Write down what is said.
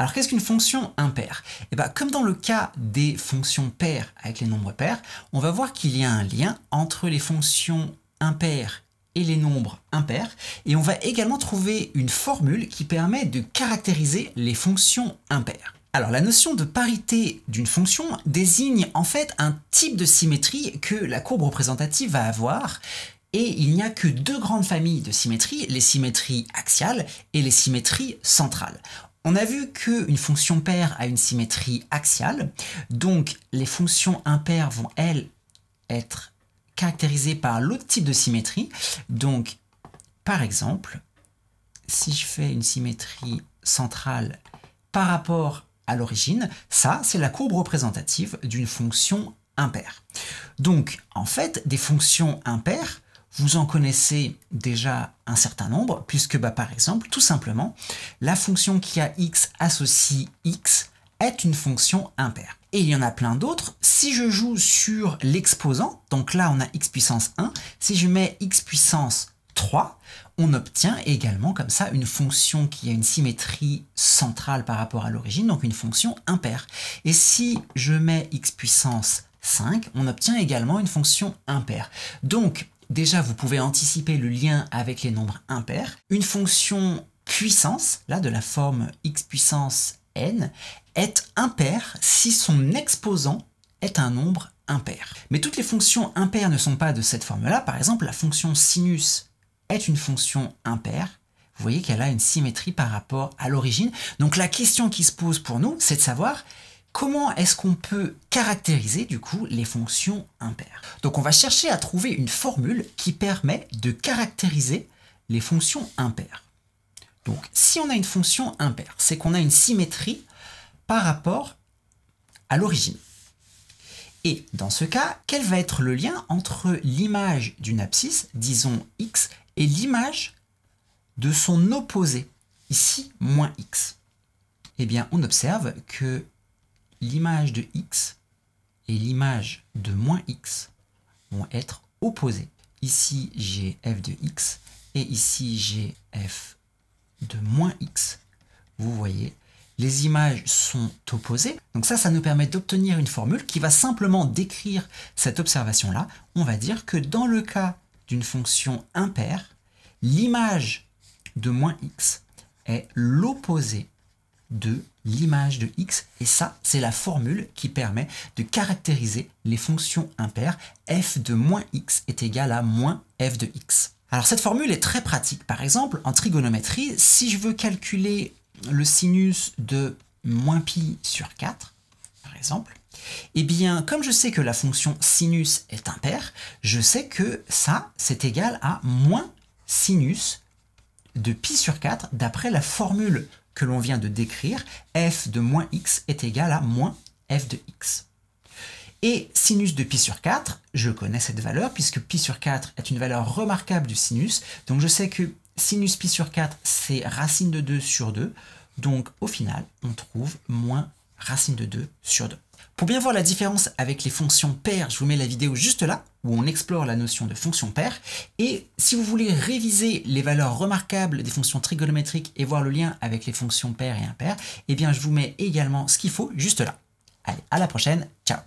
Alors qu'est-ce qu'une fonction impaire eh bien, Comme dans le cas des fonctions paires avec les nombres pairs, on va voir qu'il y a un lien entre les fonctions impaires et les nombres impairs, et on va également trouver une formule qui permet de caractériser les fonctions impaires. Alors la notion de parité d'une fonction désigne en fait un type de symétrie que la courbe représentative va avoir, et il n'y a que deux grandes familles de symétries, les symétries axiales et les symétries centrales. On a vu qu'une fonction paire a une symétrie axiale, donc les fonctions impaires vont, elles, être caractérisées par l'autre type de symétrie. Donc, par exemple, si je fais une symétrie centrale par rapport à l'origine, ça, c'est la courbe représentative d'une fonction impaire. Donc, en fait, des fonctions impaires vous en connaissez déjà un certain nombre, puisque bah, par exemple, tout simplement, la fonction qui a x associé x est une fonction impaire. Et il y en a plein d'autres. Si je joue sur l'exposant, donc là on a x puissance 1, si je mets x puissance 3, on obtient également comme ça une fonction qui a une symétrie centrale par rapport à l'origine, donc une fonction impaire. Et si je mets x puissance 5, on obtient également une fonction impaire. Donc déjà vous pouvez anticiper le lien avec les nombres impairs. Une fonction puissance, là de la forme x puissance n, est impaire si son exposant est un nombre impair. Mais toutes les fonctions impaires ne sont pas de cette forme-là. Par exemple, la fonction sinus est une fonction impaire vous voyez qu'elle a une symétrie par rapport à l'origine. Donc la question qui se pose pour nous, c'est de savoir Comment est-ce qu'on peut caractériser du coup les fonctions impaires Donc on va chercher à trouver une formule qui permet de caractériser les fonctions impaires. Donc si on a une fonction impaire, c'est qu'on a une symétrie par rapport à l'origine. Et dans ce cas, quel va être le lien entre l'image d'une abscisse, disons x, et l'image de son opposé, ici moins x Eh bien, on observe que l'image de x et l'image de moins x vont être opposées. Ici, j'ai f de x et ici, j'ai f de moins x. Vous voyez, les images sont opposées. Donc ça, ça nous permet d'obtenir une formule qui va simplement décrire cette observation-là. On va dire que dans le cas d'une fonction impaire, l'image de moins x est l'opposé de l'image de x, et ça, c'est la formule qui permet de caractériser les fonctions impaires. f de moins x est égal à moins f de x. Alors cette formule est très pratique. Par exemple, en trigonométrie, si je veux calculer le sinus de moins pi sur 4, par exemple, eh bien, comme je sais que la fonction sinus est impaire, je sais que ça, c'est égal à moins sinus de pi sur 4 d'après la formule que l'on vient de décrire, f de moins x est égal à moins f de x. Et sinus de pi sur 4, je connais cette valeur puisque pi sur 4 est une valeur remarquable du sinus, donc je sais que sinus pi sur 4 c'est racine de 2 sur 2, donc au final on trouve moins racine de 2 sur 2. Pour bien voir la différence avec les fonctions paires, je vous mets la vidéo juste là, où on explore la notion de fonction paires. Et si vous voulez réviser les valeurs remarquables des fonctions trigonométriques et voir le lien avec les fonctions paires et impaires, eh bien je vous mets également ce qu'il faut juste là. Allez, à la prochaine, ciao